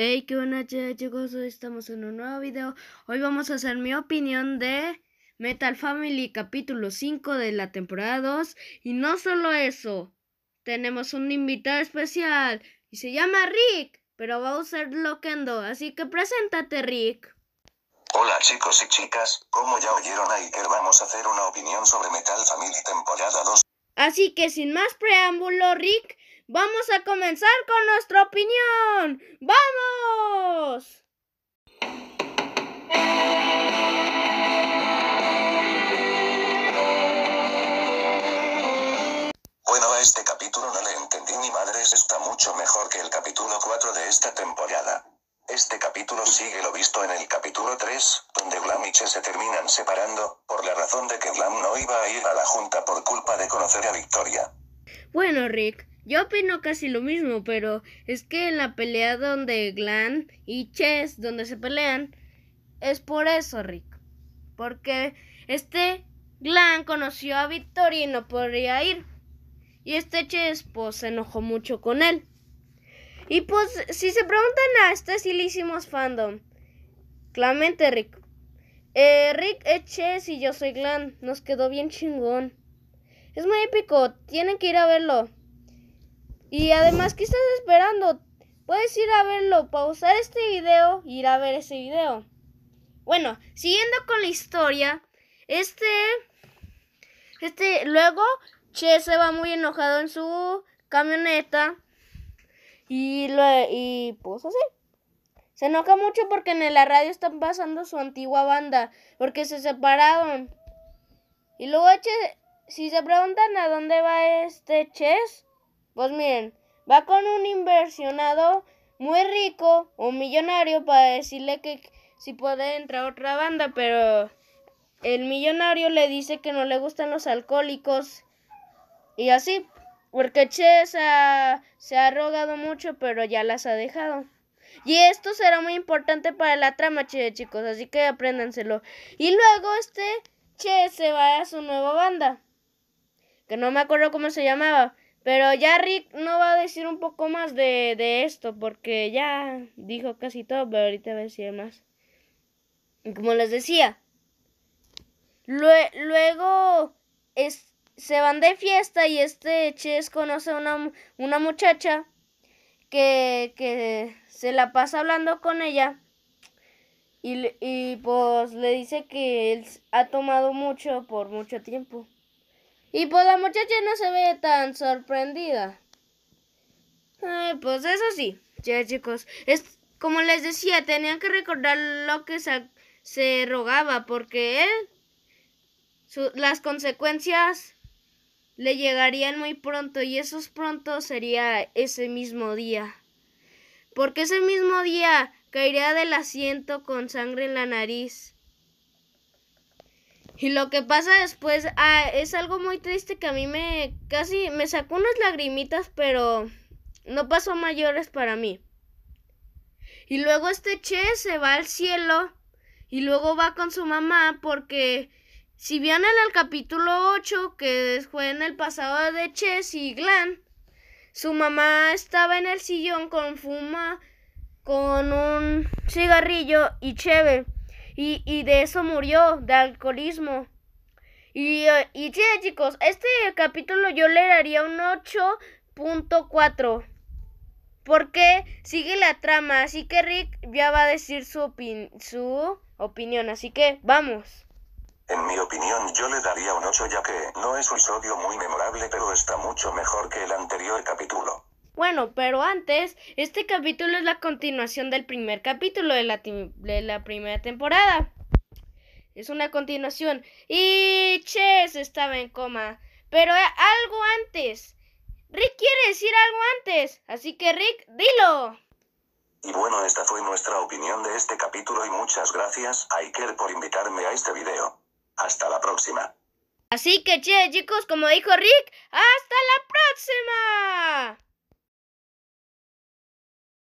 Hey, qué onda chicos, hoy estamos en un nuevo video. Hoy vamos a hacer mi opinión de Metal Family capítulo 5 de la temporada 2. Y no solo eso, tenemos un invitado especial y se llama Rick, pero va a usar Loquendo, así que preséntate Rick. Hola chicos y chicas, como ya oyeron a Iker, vamos a hacer una opinión sobre Metal Family temporada 2. Así que sin más preámbulo, Rick, Vamos a comenzar con nuestra opinión. ¡Vamos! Bueno, a este capítulo no le entendí ni madre. está mucho mejor que el capítulo 4 de esta temporada. Este capítulo sigue lo visto en el capítulo 3, donde Glam y Che se terminan separando, por la razón de que Glam no iba a ir a la junta por culpa de conocer a Victoria. Bueno, Rick, yo opino casi lo mismo, pero es que en la pelea donde Glan y Chess, donde se pelean, es por eso, Rick. Porque este Glan conoció a Victoria y no podría ir. Y este Chess, pues, se enojó mucho con él. Y pues, si se preguntan a este silísimos fandom, claramente Rick. Eh, Rick es Chess y yo soy Glan. Nos quedó bien chingón. Es muy épico, tienen que ir a verlo. Y además, ¿qué estás esperando? Puedes ir a verlo, pausar este video e ir a ver ese video. Bueno, siguiendo con la historia, este, este, luego Che se va muy enojado en su camioneta y, lo, y pues así. Se enoja mucho porque en la radio están pasando su antigua banda, porque se separaron. Y luego Che, si se preguntan a dónde va este Chess, pues miren, va con un inversionado muy rico un millonario para decirle que si puede entrar a otra banda, pero el millonario le dice que no le gustan los alcohólicos y así, porque Che se ha, rogado mucho, pero ya las ha dejado. Y esto será muy importante para la trama, chicos, así que apréndanselo. Y luego este Che se va a su nueva banda, que no me acuerdo cómo se llamaba. Pero ya Rick no va a decir un poco más de, esto porque ya dijo casi todo, pero ahorita va a decir más. como les decía, luego es, se van de fiesta y este Ches conoce a una, una muchacha que, que se la pasa hablando con ella. Y, y, pues le dice que él ha tomado mucho por mucho tiempo. Y pues la muchacha no se ve tan sorprendida. pues eso sí, ya chicos, es como les decía, tenían que recordar lo que se, rogaba, porque él, las consecuencias le llegarían muy pronto y esos pronto sería ese mismo día. Porque ese mismo día caería del asiento con sangre en la nariz. Y lo que pasa después ah, es algo muy triste que a mí me casi me sacó unas lagrimitas, pero no pasó mayores para mí. Y luego este Che se va al cielo y luego va con su mamá porque si bien en el capítulo 8 que fue en el pasado de Che y Glan, su mamá estaba en el sillón con fuma con un cigarrillo y cheve. Y, de eso murió, de alcoholismo. Y, eh, chicos, este capítulo yo le daría un 8.4. Porque sigue la trama, así que Rick ya va a decir su, su opinión, así que vamos. En mi opinión yo le daría un 8 ya que no es un episodio muy memorable pero está mucho mejor que el anterior capítulo. Bueno, pero antes, este capítulo es la continuación del primer capítulo de la, de la primera temporada. Es una continuación. Y Chess estaba en coma. Pero eh, algo antes. Rick quiere decir algo antes. Así que Rick, dilo. Y bueno, esta fue nuestra opinión de este capítulo y muchas gracias a Iker por invitarme a este video. Hasta la próxima. Así que, che, chicos, como dijo Rick, hasta la próxima.